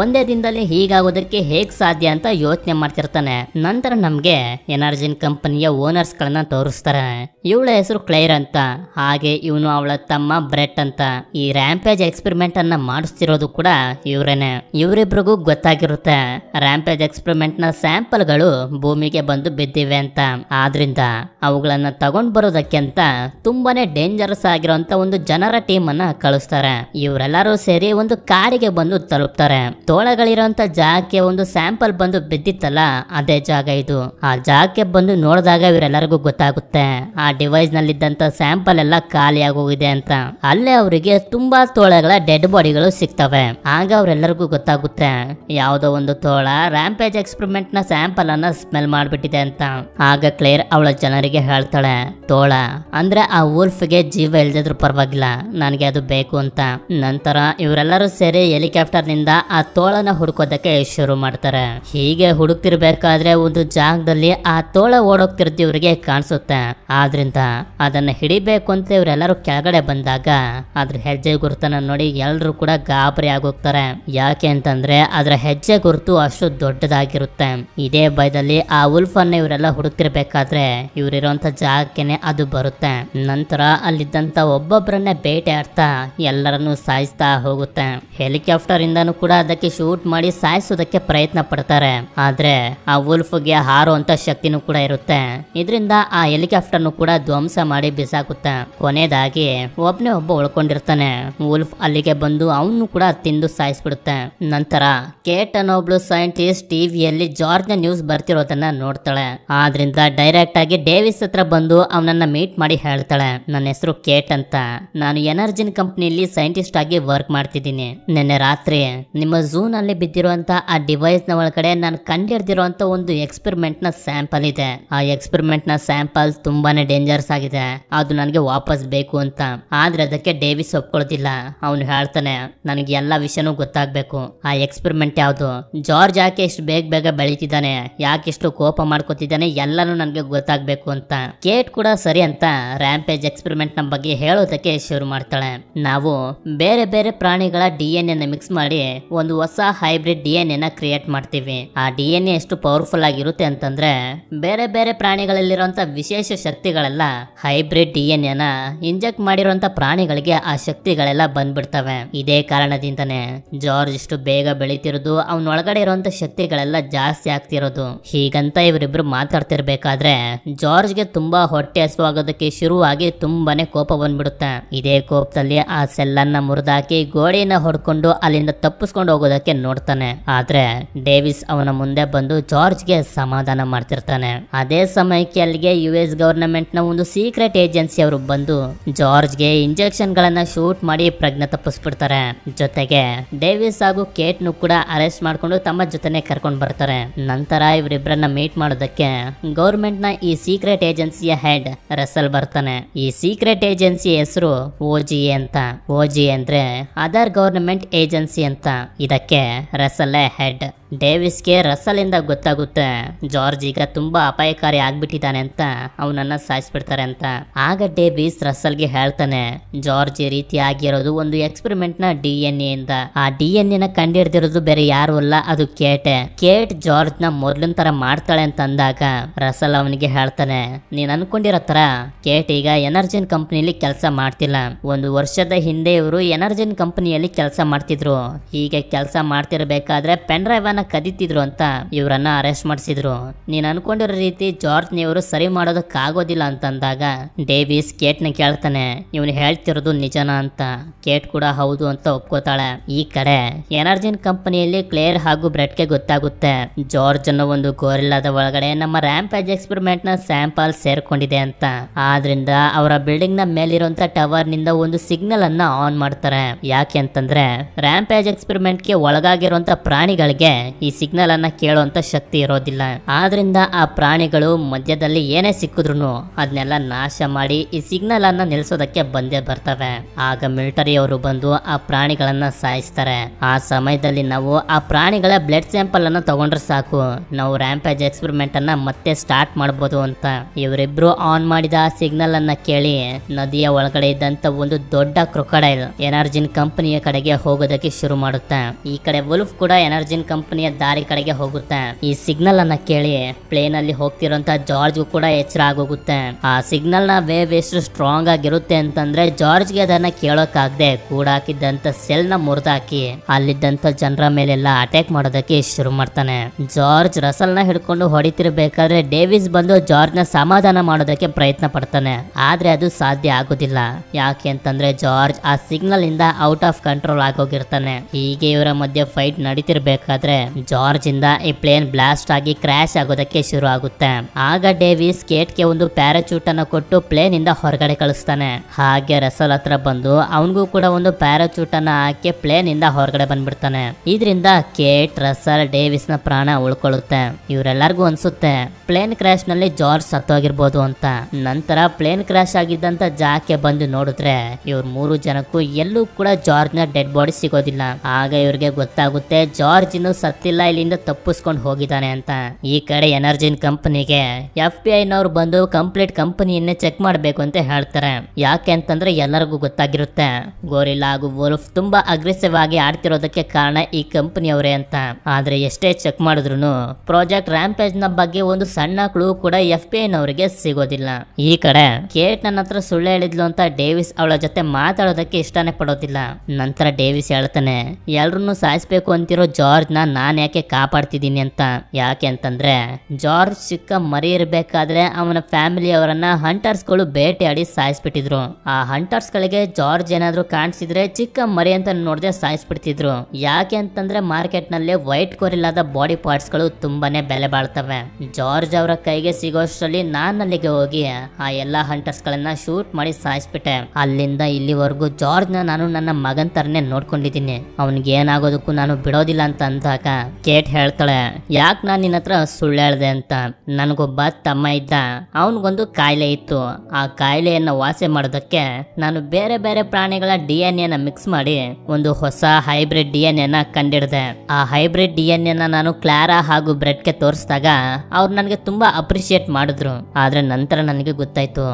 ಒಂದೇ ದಿನದಲ್ಲಿ ಹೀಗಾಗೋದಕ್ಕೆ ಹೇಗ್ ಸಾಧ್ಯ ಅಂತ ಯೋಚನೆ ಮಾಡ್ತಿರ್ತಾನೆ ನಂತರ ನಮ್ಗೆ ಎನರ್ಜಿನ್ ಕಂಪನಿಯ ಓನರ್ಸ್ ಗಳನ್ನ ತೋರಿಸ್ತಾರೆ ಇವಳ ಹೆಸರು ಕ್ಲೈರ್ ಅಂತ ಹಾಗೆ ಇವನು ಅವಳ ತಮ್ಮ ಬ್ರೆಟ್ ಅಂತ ಈ ರ್ಯಾಂಪೇಜ್ ಎಕ್ಸ್ಪೆರಿಮೆಂಟ್ ಅನ್ನ ಮಾಡಿಸ್ತಿರೋದು ಕೂಡ ಇವರೇನೆ ಇವರಿಬ್ರಿಗೂ ಗೊತ್ತಾಗಿರುತ್ತೆ ರ್ಯಾಂಪೇಜ್ ಎಕ್ಸ್ಪೆರಿಮೆಂಟ್ ನ ಸ್ಯಾಂಪಲ್ ಗಳು ಭೂಮಿಗೆ ಬಂದು ಬಿದ್ದಿವೆ ಅಂತ ಆದ್ರಿಂದ ಅವುಗಳನ್ನ ತಗೊಂಡ್ ಬರೋದಕ್ಕಿಂತ ತುಂಬಾನೇ ಡೇಂಜರಸ್ ಆಗಿರೋ ಒಂದು ಜನರ ಟೀಮ್ ಅನ್ನ ಕಳಿಸ್ತಾರೆ ಇವರೆಲ್ಲರೂ ಸೇರಿ ಒಂದು ಕಾರಿಗೆ ಬಂದು ಬಂದು ತಲುಪ್ತಾರೆ ತೋಳಗಳಿರುವಂತ ಜಾಗಕ್ಕೆ ಒಂದು ಸ್ಯಾಂಪಲ್ ಬಂದು ಬಿದ್ದಿತ್ತಲ್ಲ ಅದೇ ಜಾಗ ಇದು ಆ ಜಾಗಕ್ಕೆ ಬಂದು ನೋಡಿದಾಗ ಇವರೆಲ್ಲರಿಗೂ ಗೊತ್ತಾಗುತ್ತೆ ಆ ಡಿವೈಸ್ ಇದ್ದಂತ ಸ್ಯಾಂಪಲ್ ಎಲ್ಲ ಖಾಲಿ ಆಗೋಗಿದೆ ಅಂತ ಅಲ್ಲೇ ಅವರಿಗೆ ತುಂಬಾ ತೋಳಗಳ ಡೆಡ್ ಬಾಡಿಗಳು ಸಿಗ್ತವೆ ಆಗ ಅವರೆಲ್ಲರಿಗೂ ಗೊತ್ತಾಗುತ್ತೆ ಯಾವುದೋ ಒಂದು ತೋಳ ರಾಂಪೇಜ್ ಎಕ್ಸ್ಪರಿಮೆಂಟ್ ನ ಸ್ಯಾಂಪಲ್ ಅನ್ನ ಸ್ಮೆಲ್ ಮಾಡ್ಬಿಟ್ಟಿದೆ ಅಂತ ಆಗ ಕ್ಲೇರ್ ಅವಳ ಜನರಿಗೆ ಹೇಳ್ತಾಳೆ ತೋಳ ಅಂದ್ರೆ ಆ ಗೆ ಜೀವ ಇಲ್ದಿದ್ರು ಪರವಾಗಿಲ್ಲ ನನಗೆ ಅದು ಬೇಕು ಅಂತ ನಂತರ ಇವರೆಲ್ಲರೂ ಸೇರಿ ಎಲಿಕ ನಿಂದ ಆ ತೋಳನ ಹುಡುಕೋದಕ್ಕೆ ಶುರು ಮಾಡ್ತಾರೆ ಹೀಗೆ ಹುಡುಕ್ತಿರ್ಬೇಕಾದ್ರೆ ಒಂದು ಜಾಗದಲ್ಲಿ ಆ ತೋಳ ಓಡೋಗ್ತಿರ್ದು ಇವರಿಗೆ ಕಾಣಿಸುತ್ತೆ ಆದ್ರಿಂದ ಅದನ್ನ ಹಿಡಿಬೇಕು ಅಂತ ಇವರೆಲ್ಲರೂ ಕೆಳಗಡೆ ಬಂದಾಗ ಅದ್ರ ಹೆಜ್ಜೆ ಗುರುತನ ನೋಡಿ ಎಲ್ಲರೂ ಕೂಡ ಗಾಬರಿ ಆಗೋಗ್ತಾರೆ ಯಾಕೆ ಅಂತಂದ್ರೆ ಅದರ ಹೆಜ್ಜೆ ಗುರುತು ಅಷ್ಟು ದೊಡ್ಡದಾಗಿರುತ್ತೆ ಇದೇ ಭಯದಲ್ಲಿ ಆ ಉಲ್ಫನ್ನ ಅನ್ನ ಇವರೆಲ್ಲ ಹುಡುಕ್ತಿರ್ಬೇಕಾದ್ರೆ ಇವರಿರುವಂತ ಜಾಗಕ್ಕೆನೆ ಅದು ಬರುತ್ತೆ ನಂತರ ಅಲ್ಲಿದ್ದಂತ ಒಬ್ಬೊಬ್ಬರನ್ನೇ ಬೇಟೆ ಆಡ್ತಾ ಎಲ್ಲರನ್ನು ಸಾಯಿಸ್ತಾ ಹೋಗುತ್ತೆ ಹೆಲಿಕಾಪ್ಟರ್ ಕೂಡ ಅದಕ್ಕೆ ಶೂಟ್ ಮಾಡಿ ಸಾಯಿಸೋದಕ್ಕೆ ಪ್ರಯತ್ನ ಪಡ್ತಾರೆ ಆದ್ರೆ ಆ ಗೆ ಹಾರುವಂತ ಶಕ್ತಿನೂ ಕೂಡ ಇರುತ್ತೆ ಇದರಿಂದ ಆ ಹೆಲಿಕಾಪ್ಟರ್ ಕೂಡ ಧ್ವಂಸ ಮಾಡಿ ಬಿಸಾಕುತ್ತೆ ಕೊನೆಯದಾಗಿ ಒಬ್ನೇ ಒಬ್ಬ ಉಳ್ಕೊಂಡಿರ್ತಾನೆ ವುಲ್ಫ್ ಅಲ್ಲಿಗೆ ಬಂದು ಅವನು ಕೂಡ ತಿಂದು ಸಾಯಿಸ್ಬಿಡುತ್ತೆ ನಂತರ ಕೇಟ್ ಅನ್ನೋ ಒಬ್ಳು ಸೈಂಟಿಸ್ಟ್ ಟಿವಿಯಲ್ಲಿ ಜಾರ್ಜ್ ನ ನ್ಯೂಸ್ ಬರ್ತಿರೋದನ್ನ ನೋಡ್ತಾಳೆ ಆದ್ರಿಂದ ಡೈರೆಕ್ಟ್ ಆಗಿ ಡೇವಿಸ್ ಹತ್ರ ಬಂದು ಅವನನ್ನ ಮೀಟ್ ಮಾಡಿ ಹೇಳ್ತಾಳೆ ನನ್ನ ಹೆಸರು ಕೇಟ್ ಅಂತ ನಾನು ಎನರ್ಜಿನ್ ಕಂಪ್ನಿಯಲ್ಲಿ ಸೈಂಟಿಸ್ಟ್ ಆಗಿ ವರ್ಕ್ ಮಾಡ್ತಿದ್ದೀನಿ ನಿನ್ನೆ ರಾತ್ರಿ ರಾತ್ರಿ ನಿಮ್ಮ ಅಲ್ಲಿ ಬಿದ್ದಿರುವಂತಹ ಆ ಡಿವೈಸ್ ನ ಒಳಗಡೆ ನಾನು ಕಂಡಿಡ್ದಿರುವಂತ ಒಂದು ನ ಸ್ಯಾಂಪಲ್ ಇದೆ ಆ ನ ಸ್ಯಾಂಪಲ್ ತುಂಬಾನೇ ಡೇಂಜರ್ಸ್ ಆಗಿದೆ ಅದು ನನಗೆ ವಾಪಸ್ ಬೇಕು ಅಂತ ಆದ್ರೆ ಅದಕ್ಕೆ ಡೇವಿಸ್ ಒಪ್ಕೊಳ್ತಿಲ್ಲ ಅವನು ಹೇಳ್ತಾನೆ ನನಗೆ ಎಲ್ಲಾ ವಿಷಯನೂ ಗೊತ್ತಾಗ್ಬೇಕು ಆ ಎಕ್ಸ್ಪೆರಿಮೆಂಟ್ ಯಾವುದು ಜಾರ್ಜ್ ಯಾಕೆ ಎಷ್ಟು ಬೇಗ ಬೇಗ ಬೆಳೀತಿದ್ದಾನೆ ಯಾಕೆ ಇಷ್ಟು ಕೋಪ ಮಾಡ್ಕೋತಿದ್ದಾನೆ ಎಲ್ಲಾನು ನನಗೆ ಗೊತ್ತಾಗ್ಬೇಕು ಅಂತ ಕೇಟ್ ಕೂಡ ಸರಿ ಅಂತ ರ್ಯಾಂಪೇಜ್ ಎಕ್ಸ್ಪೆರಿಮೆಂಟ್ ನ ಬಗ್ಗೆ ಹೇಳೋದಕ್ಕೆ ಶುರು ಮಾಡ್ತಾಳೆ ನಾವು ಬೇರೆ ಬೇರೆ ಪ್ರಾಣಿಗಳ ಡಿ ಎನ್ ಎ ಮಿಕ್ಸ್ ಮಾಡಿ ಒಂದು ಹೊಸ ಹೈಬ್ರಿಡ್ ಡಿ ಎನ್ ಎನ ಕ್ರಿಯೇಟ್ ಮಾಡ್ತೀವಿ ಆ ಡಿ ಎನ್ ಎ ಎಷ್ಟು ಪವರ್ಫುಲ್ ಆಗಿರುತ್ತೆ ಅಂತಂದ್ರೆ ಬೇರೆ ಬೇರೆ ಪ್ರಾಣಿಗಳಲ್ಲಿರುವಂತ ವಿಶೇಷ ಶಕ್ತಿಗಳೆಲ್ಲ ಹೈಬ್ರಿಡ್ ಡಿ ಎನ್ ಎನ ಇಂಜೆಕ್ಟ್ ಮಾಡಿರುವಂತ ಪ್ರಾಣಿಗಳಿಗೆ ಆ ಶಕ್ತಿಗಳೆಲ್ಲ ಬಂದ್ಬಿಡ್ತವೆ ಇದೇ ಕಾರಣದಿಂದನೇ ಜಾರ್ಜ್ ಇಷ್ಟು ಬೇಗ ಬೆಳೀತಿರೋದು ಅವನೊಳಗಡೆ ಒಳಗಡೆ ಇರುವಂತ ಶಕ್ತಿಗಳೆಲ್ಲ ಜಾಸ್ತಿ ಆಗ್ತಿರೋದು ಹೀಗಂತ ಇವರಿಬ್ರು ಮಾತಾಡ್ತಿರ್ಬೇಕಾದ್ರೆ ಜಾರ್ಜ್ಗೆ ತುಂಬಾ ಹೊಟ್ಟೆ ಹಸುವಾಗೋದಕ್ಕೆ ಶುರುವಾಗಿ ತುಂಬಾನೇ ಕೋಪ ಬಂದ್ಬಿಡುತ್ತೆ ಇದೇ ಕೋಪದಲ್ಲಿ ಆ ಸೆಲ್ಲನ್ನ ಮುರಿದಾಕಿ ಗೋಡೆಯನ್ನ ಹೊಡ್ಕೊಂಡು ಅಲ್ಲಿ ಅಲ್ಲಿಂದ ತಪ್ಪಿಸ್ಕೊಂಡು ಹೋಗೋದಕ್ಕೆ ನೋಡ್ತಾನೆ ಆದ್ರೆ ಡೇವಿಸ್ ಅವನ ಮುಂದೆ ಬಂದು ಜಾರ್ಜ್ಗೆ ಸಮಾಧಾನ ಮಾಡ್ತಿರ್ತಾನೆ ಅದೇ ಸಮಯಕ್ಕೆ ಅಲ್ಲಿಗೆ ಯು ಎಸ್ ಗವರ್ನಮೆಂಟ್ ನ ಒಂದು ಸೀಕ್ರೆಟ್ ಏಜೆನ್ಸಿ ಅವರು ಬಂದು ಜಾರ್ಜ್ಗೆ ಇಂಜೆಕ್ಷನ್ ಗಳನ್ನ ಶೂಟ್ ಮಾಡಿ ಪ್ರಜ್ಞೆ ತಪ್ಪಿಸ್ಬಿಡ್ತಾರೆ ಜೊತೆಗೆ ಡೇವಿಸ್ ಹಾಗೂ ಕೇಟ್ ನು ಕೂಡ ಅರೆಸ್ಟ್ ಮಾಡ್ಕೊಂಡು ತಮ್ಮ ಜೊತೆನೆ ಕರ್ಕೊಂಡು ಬರ್ತಾರೆ ನಂತರ ಇವರಿಬ್ಬರನ್ನ ಮೀಟ್ ಮಾಡೋದಕ್ಕೆ ಗೌರ್ಮೆಂಟ್ ನ ಈ ಸೀಕ್ರೆಟ್ ಏಜೆನ್ಸಿಯ ಹೆಡ್ ರೆಸಲ್ ಬರ್ತಾನೆ ಈ ಸೀಕ್ರೆಟ್ ಏಜೆನ್ಸಿ ಹೆಸರು ಓ ಜಿ ಅಂತ ಓ ಜಿ ಅಂದ್ರೆ ಅದರ್ ಗವರ್ನಮೆಂಟ್ ಏಜೆನ್ಸಿ ಸಿ ಅಂತ ಇದಕ್ಕೆ ರೆಸಲೆ ಹೆಡ್ ಡೇವಿಸ್ಗೆ ಇಂದ ಗೊತ್ತಾಗುತ್ತೆ ಜಾರ್ಜ್ ಈಗ ತುಂಬಾ ಅಪಾಯಕಾರಿ ಆಗ್ಬಿಟ್ಟಿದ್ದಾನೆ ಅಂತ ಅವನನ್ನ ಸಾಯಿಸ್ಬಿಡ್ತಾರೆ ಅಂತ ಆಗ ಡೇವಿಸ್ ಗೆ ಹೇಳ್ತಾನೆ ಜಾರ್ಜ್ ಈ ರೀತಿ ಆಗಿರೋದು ಒಂದು ಎಕ್ಸ್ಪೆರಿಮೆಂಟ್ ನ ಡಿ ಎನ್ ಇಂದ ಆ ಡಿ ಎನ್ ಎನ ಕಂಡಿಡ್ದಿರೋದು ಬೇರೆ ಯಾರು ಅಲ್ಲ ಅದು ಕೇಟೆ ಕೇಟ್ ಜಾರ್ಜ್ ನ ಮೊದ್ಲಿನ ತರ ಮಾಡ್ತಾಳೆ ಅಂತ ಅಂದಾಗ ರಸಲ್ ಅವನಿಗೆ ಹೇಳ್ತಾನೆ ನೀನ್ ಅನ್ಕೊಂಡಿರೋ ತರ ಕೇಟ್ ಈಗ ಎನರ್ಜಿನ್ ಕಂಪನಿಯಲ್ಲಿ ಕೆಲಸ ಮಾಡ್ತಿಲ್ಲ ಒಂದು ವರ್ಷದ ಹಿಂದೆ ಇವರು ಎನರ್ಜಿನ್ ಕಂಪನಿಯಲ್ಲಿ ಕೆಲಸ ಮಾಡ್ತಿದ್ರು ಹೀಗೆ ಕೆಲಸ ಮಾಡ್ತಿರ್ಬೇಕಾದ್ರೆ ಪೆನ್ ಡ್ರೈವ್ ಕದೀತಿದ್ರು ಕದಿತಿದ್ರು ಅಂತ ಇವರನ್ನ ಅರೆಸ್ಟ್ ಮಾಡಿಸಿದ್ರು ನೀನ್ ಅನ್ಕೊಂಡಿರೋ ರೀತಿ ಜಾರ್ಜ್ ನೀವರು ಸರಿ ಮಾಡೋದಕ್ಕಾಗೋದಿಲ್ಲ ಅಂದಾಗ ಡೇವಿಸ್ ನ ಕೇಳ್ತಾನೆ ಇವನು ಹೇಳ್ತಿರೋದು ನಿಜನಾ ಅಂತ ಕೇಟ್ ಕೂಡ ಹೌದು ಅಂತ ಒಪ್ಕೋತಾಳೆ ಈ ಕಡೆ ಎನರ್ಜಿನ್ ಕಂಪನಿಯಲ್ಲಿ ಕ್ಲೇರ್ ಹಾಗೂ ಬ್ರೆಡ್ಗೆ ಗೊತ್ತಾಗುತ್ತೆ ಜಾರ್ಜ್ ಅನ್ನೋ ಒಂದು ಗೋರಿಲ್ಲದ ಒಳಗಡೆ ನಮ್ಮ ರ್ಯಾಂಪ್ ಎಜ್ ಎಕ್ಸ್ಪೆರಿಮೆಂಟ್ ನ ಸ್ಯಾಂಪಲ್ ಸೇರ್ಕೊಂಡಿದೆ ಅಂತ ಆದ್ರಿಂದ ಅವರ ಬಿಲ್ಡಿಂಗ್ ನ ಮೇಲಿರುವಂತ ಟವರ್ ನಿಂದ ಒಂದು ಸಿಗ್ನಲ್ ಅನ್ನ ಆನ್ ಮಾಡ್ತಾರೆ ಯಾಕೆ ಅಂತಂದ್ರೆ ರ್ಯಾಂಪ್ ಎಜ್ ಎಕ್ಸ್ಪೆರಿಮೆಂಟ್ ಗೆ ಒಳಗಾಗಿರುವಂತ ಪ್ರಾಣಿಗಳಿಗೆ ಈ ಸಿಗ್ನಲ್ ಅನ್ನ ಕೇಳುವಂತ ಶಕ್ತಿ ಇರೋದಿಲ್ಲ ಆದ್ರಿಂದ ಆ ಪ್ರಾಣಿಗಳು ಮಧ್ಯದಲ್ಲಿ ಏನೇ ಸಿಕ್ಕಿದ್ರು ಅದನ್ನೆಲ್ಲ ನಾಶ ಮಾಡಿ ಈ ಸಿಗ್ನಲ್ ಅನ್ನ ನಿಲ್ಸೋದಕ್ಕೆ ಬಂದೇ ಬರ್ತವೆ ಆಗ ಮಿಲಿಟರಿ ಅವರು ಬಂದು ಆ ಪ್ರಾಣಿಗಳನ್ನ ಸಾಯಿಸ್ತಾರೆ ಆ ಸಮಯದಲ್ಲಿ ನಾವು ಆ ಪ್ರಾಣಿಗಳ ಬ್ಲಡ್ ಸ್ಯಾಂಪಲ್ ಅನ್ನ ತಗೊಂಡ್ರೆ ಸಾಕು ನಾವು ರಾಂಪೇಜ್ ಎಕ್ಸ್ಪೆರಿಮೆಂಟ್ ಅನ್ನ ಮತ್ತೆ ಸ್ಟಾರ್ಟ್ ಮಾಡಬಹುದು ಅಂತ ಇವರಿಬ್ರು ಆನ್ ಮಾಡಿದ ಆ ಸಿಗ್ನಲ್ ಅನ್ನ ಕೇಳಿ ನದಿಯ ಒಳಗಡೆ ಇದ್ದಂತ ಒಂದು ದೊಡ್ಡ ಕ್ರೊಕಡೈಲ್ ಎನರ್ಜಿನ್ ಕಂಪನಿಯ ಕಡೆಗೆ ಹೋಗೋದಕ್ಕೆ ಶುರು ಮಾಡುತ್ತೆ ಈ ಕಡೆ ವುಲ್ಫ್ ಕೂಡ ಎನರ್ಜಿನ್ ಕಂಪನಿ ಕಂಪನಿಯ ದಾರಿ ಕಡೆಗೆ ಹೋಗುತ್ತೆ ಈ ಸಿಗ್ನಲ್ ಅನ್ನ ಕೇಳಿ ಪ್ಲೇನ್ ಅಲ್ಲಿ ಹೋಗ್ತಿರೋಂತ ಜಾರ್ಜ್ ಕೂಡ ಎಚ್ಚರ ಆಗೋಗುತ್ತೆ ಆ ಸಿಗ್ನಲ್ ನ ವೇವ್ ಎಷ್ಟು ಸ್ಟ್ರಾಂಗ್ ಆಗಿರುತ್ತೆ ಅಂತಂದ್ರೆ ಜಾರ್ಜ್ ಗೆ ಅದನ್ನ ಕೂಡ ಹಾಕಿದ್ದಂತ ಸೆಲ್ ನ ಮುರಿದಾಕಿ ಅಲ್ಲಿದ್ದಂತ ಜನರ ಮೇಲೆಲ್ಲ ಅಟ್ಯಾಕ್ ಮಾಡೋದಕ್ಕೆ ಶುರು ಮಾಡ್ತಾನೆ ಜಾರ್ಜ್ ರಸಲ್ ನ ಹಿಡ್ಕೊಂಡು ಹೊಡಿತಿರ್ಬೇಕಾದ್ರೆ ಡೇವಿಸ್ ಬಂದು ಜಾರ್ಜ್ ನ ಸಮಾಧಾನ ಮಾಡೋದಕ್ಕೆ ಪ್ರಯತ್ನ ಪಡ್ತಾನೆ ಆದ್ರೆ ಅದು ಸಾಧ್ಯ ಆಗೋದಿಲ್ಲ ಯಾಕೆ ಅಂತಂದ್ರೆ ಜಾರ್ಜ್ ಆ ಸಿಗ್ನಲ್ ಇಂದ ಔಟ್ ಆಫ್ ಕಂಟ್ರೋಲ್ ಆಗೋಗಿರ್ತಾನೆ ಹೀಗೆ ಇವರ ಮಧ್ಯೆ ಫೈಟ್ ನಡೀತಿರ್ಬೇಕಾದ್ರೆ ಜಾರ್ಜ್ ಇಂದ ಈ ಪ್ಲೇನ್ ಬ್ಲಾಸ್ಟ್ ಆಗಿ ಕ್ರಾಶ್ ಆಗೋದಕ್ಕೆ ಶುರು ಆಗುತ್ತೆ ಆಗ ಡೇವಿಸ್ ಗೆ ಒಂದು ಪ್ಯಾರಾಚೂಟ್ ಅನ್ನು ಕೊಟ್ಟು ಪ್ಲೇನ್ ಇಂದ ಹೊರಗಡೆ ಕಳಿಸ್ತಾನೆ ಹಾಗೆ ರಸಲ್ ಹತ್ರ ಬಂದು ಅವನಿಗೂ ಕೂಡ ಒಂದು ಪ್ಯಾರಾಚೂಟ್ ಅನ್ನ ಹಾಕಿ ಪ್ಲೇನ್ ಇಂದ ಹೊರಗಡೆ ಬಂದ್ಬಿಡ್ತಾನೆ ಇದರಿಂದ ಕೇಟ್ ರಸಲ್ ಡೇವಿಸ್ ನ ಪ್ರಾಣ ಉಳ್ಕೊಳ್ಳುತ್ತೆ ಇವರೆಲ್ಲರಿಗೂ ಅನ್ಸುತ್ತೆ ಪ್ಲೇನ್ ಕ್ರಾಶ್ ನಲ್ಲಿ ಜಾರ್ಜ್ ಸತ್ತೋಗಿರ್ಬೋದು ಅಂತ ನಂತರ ಪ್ಲೇನ್ ಕ್ರಾಶ್ ಆಗಿದ್ದಂತ ಜಾಕೆ ಬಂದು ನೋಡಿದ್ರೆ ಇವ್ರ ಮೂರು ಜನಕ್ಕೂ ಎಲ್ಲೂ ಕೂಡ ಜಾರ್ಜ್ ನ ಡೆಡ್ ಬಾಡಿ ಸಿಗೋದಿಲ್ಲ ಆಗ ಇವ್ರಿಗೆ ಗೊತ್ತಾಗುತ್ತೆ ಜಾರ್ಜ್ ಇನ್ನು ಸತ್ ಗೊತ್ತಿಲ್ಲ ಇಲ್ಲಿಂದ ತಪ್ಪಿಸ್ಕೊಂಡು ಹೋಗಿದ್ದಾನೆ ಅಂತ ಈ ಕಡೆ ಎನರ್ಜಿನ್ ಕಂಪನಿಗೆ ಎಫ್ ಬಿ ಐನವ್ರು ಬಂದು ಕಂಪ್ಲೀಟ್ ಕಂಪನಿಯನ್ನೇ ಚೆಕ್ ಮಾಡಬೇಕು ಅಂತ ಹೇಳ್ತಾರೆ ಯಾಕೆ ಅಂತಂದ್ರೆ ಎಲ್ಲರಿಗೂ ಗೊತ್ತಾಗಿರುತ್ತೆ ಗೋರಿಲ್ಲಾ ಹಾಗೂ ವೋಲ್ಫ್ ತುಂಬಾ ಅಗ್ರೆಸಿವ್ ಆಗಿ ಆಡ್ತಿರೋದಕ್ಕೆ ಕಾರಣ ಈ ಕಂಪನಿಯವರೇ ಅಂತ ಆದ್ರೆ ಎಷ್ಟೇ ಚೆಕ್ ಮಾಡಿದ್ರು ಪ್ರಾಜೆಕ್ಟ್ ರ್ಯಾಂಪೇಜ್ ನ ಬಗ್ಗೆ ಒಂದು ಸಣ್ಣ ಕ್ಲೂ ಕೂಡ ಎಫ್ ಬಿ ಐನವರಿಗೆ ಸಿಗೋದಿಲ್ಲ ಈ ಕಡೆ ಕೇಟ್ ನನ್ನ ಹತ್ರ ಸುಳ್ಳು ಹೇಳಿದ್ಲು ಅಂತ ಡೇವಿಸ್ ಅವಳ ಜೊತೆ ಮಾತಾಡೋದಕ್ಕೆ ಇಷ್ಟನೇ ಪಡೋದಿಲ್ಲ ನಂತರ ಡೇವಿಸ್ ಹೇಳ್ತಾನೆ ಎಲ್ರನ್ನು ಸಾಯಿಸ್ಬೇಕು ಅಂತಿರೋ ಜಾರ್ಜ್ ನ ನಾನು ಯಾಕೆ ಕಾಪಾಡ್ತಿದ್ದೀನಿ ಅಂತ ಯಾಕೆ ಅಂತಂದ್ರೆ ಜಾರ್ಜ್ ಚಿಕ್ಕ ಮರಿ ಇರಬೇಕಾದ್ರೆ ಅವನ ಫ್ಯಾಮಿಲಿ ಅವರನ್ನ ಗಳು ಬೇಟೆಯಾಡಿ ಸಾಯಿಸ್ಬಿಟ್ಟಿದ್ರು ಆ ಹಂಟರ್ಸ್ ಗಳಿಗೆ ಜಾರ್ಜ್ ಏನಾದ್ರು ಕಾಣಿಸಿದ್ರೆ ಚಿಕ್ಕ ಮರಿ ಅಂತ ನೋಡದೆ ಸಾಯಿಸ್ಬಿಡ್ತಿದ್ರು ಯಾಕೆ ಅಂತಂದ್ರೆ ಮಾರ್ಕೆಟ್ ನಲ್ಲಿ ವೈಟ್ ಕೊರಿಲಾದ ಬಾಡಿ ಪಾರ್ಟ್ಸ್ ಗಳು ತುಂಬಾನೇ ಬೆಲೆ ಬಾಳ್ತವೆ ಜಾರ್ಜ್ ಅವರ ಕೈಗೆ ಸಿಗೋಷ್ಟರಲ್ಲಿ ನಾನು ಅಲ್ಲಿಗೆ ಹೋಗಿ ಆ ಎಲ್ಲಾ ಹಂಟರ್ಸ್ ಗಳನ್ನ ಶೂಟ್ ಮಾಡಿ ಸಾಯಿಸ್ಬಿಟ್ಟೆ ಅಲ್ಲಿಂದ ಇಲ್ಲಿವರೆಗೂ ಜಾರ್ಜ್ನ ನಾನು ನನ್ನ ಮಗನ್ ತರನೇ ನೋಡ್ಕೊಂಡಿದ್ದೀನಿ ಅವ್ನಿಗೆ ಏನಾಗೋದಕ್ಕೂ ನಾನು ಬಿಡೋದಿಲ್ಲ ಅಂತ ಅಂದಾಗ ಕೇಟ್ ಹೇಳ್ತಾಳೆ ಯಾಕೆ ನಾನು ನಿನ್ನ ಹತ್ರ ಸುಳ್ಳು ಹೇಳ್ದೆ ಅಂತ ನನಗೊಬ್ಬ ತಮ್ಮ ಇದ್ದ ಅವನಿಗೊಂದು ಕಾಯಿಲೆ ಇತ್ತು ಆ ಕಾಯಿಲೆಯನ್ನ ವಾಸಿ ಮಾಡೋದಕ್ಕೆ ನಾನು ಬೇರೆ ಬೇರೆ ಪ್ರಾಣಿಗಳ ಡಿ ಎನ್ ಎನ ಮಿಕ್ಸ್ ಮಾಡಿ ಒಂದು ಹೊಸ ಹೈಬ್ರಿಡ್ ಡಿ ಎನ್ ಎನ ಕಂಡಿಡ್ದೆ ಆ ಹೈಬ್ರಿಡ್ ಡಿ ಎನ್ ಎನ ನಾನು ಕ್ಲಾರಾ ಹಾಗೂ ಬ್ರೆಡ್ಗೆ ತೋರಿಸಿದಾಗ ಅವ್ರು ನನಗೆ ತುಂಬಾ ಅಪ್ರಿಷಿಯೇಟ್ ಮಾಡಿದ್ರು ಆದ್ರೆ ನಂತರ ನನಗೆ ಗೊತ್ತಾಯ್ತು